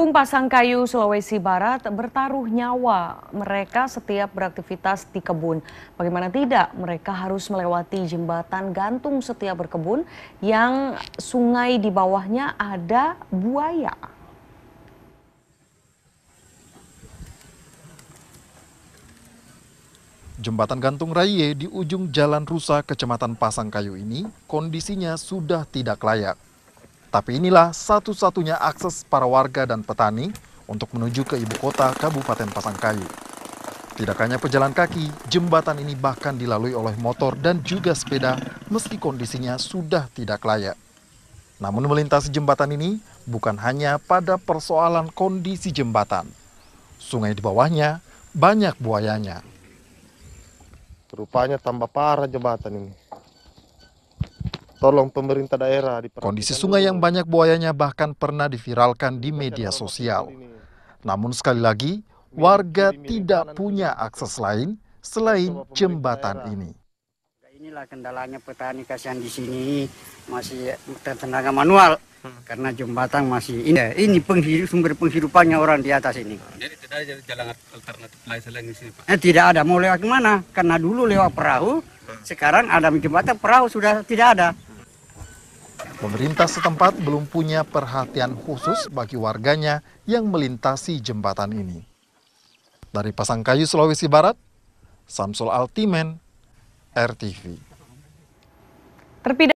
Kampung pasang kayu Sulawesi Barat bertaruh nyawa mereka setiap beraktivitas di kebun. Bagaimana tidak, mereka harus melewati jembatan gantung setiap berkebun yang sungai di bawahnya ada buaya. Jembatan gantung Raye di ujung jalan rusa kecamatan Pasangkayu ini kondisinya sudah tidak layak. Tapi inilah satu-satunya akses para warga dan petani untuk menuju ke ibu kota Kabupaten Pasangkayu. Tidak hanya pejalan kaki, jembatan ini bahkan dilalui oleh motor dan juga sepeda meski kondisinya sudah tidak layak. Namun melintasi jembatan ini bukan hanya pada persoalan kondisi jembatan. Sungai di bawahnya banyak buayanya. Rupanya tambah parah jembatan ini. Tolong pemerintah daerah Kondisi sungai yang banyak buayanya bahkan pernah diviralkan di media sosial. Namun sekali lagi, warga tidak punya akses lain selain jembatan ini. Inilah kendalanya petani kasihan di sini masih tenaga manual hmm. karena jembatan masih ini ini iya. penghidup, sumber penghidupannya orang di atas ini. Jadi tidak ada jalan alternatif lain selain di sini, Pak. Eh, tidak ada mau lewat mana? Karena dulu lewat perahu, hmm. sekarang ada jembatan perahu sudah tidak ada. Pemerintah setempat belum punya perhatian khusus bagi warganya yang melintasi jembatan ini. Dari Pasangkayu, Sulawesi Barat, Samsul Altimen, RTV. Terpidak.